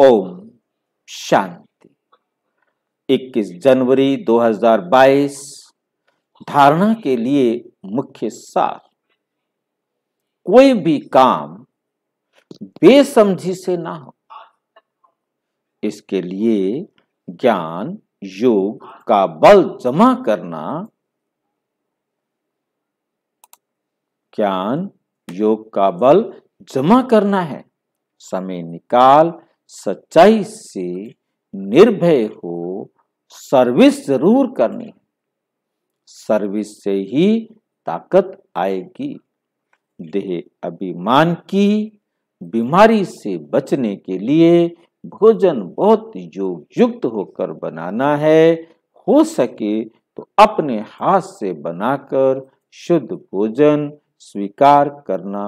ओम शांति 21 जनवरी 2022 धारणा के लिए मुख्य सार कोई भी काम बेसमझी से ना हो इसके लिए ज्ञान योग का बल जमा करना ज्ञान योग का बल जमा करना है समय निकाल सच्चाई से निर्भय हो सर्विस जरूर करनी है सर्विस से ही ताकत आएगी देह अभिमान की बीमारी से बचने के लिए भोजन बहुत योग युक्त होकर बनाना है हो सके तो अपने हाथ से बनाकर शुद्ध भोजन स्वीकार करना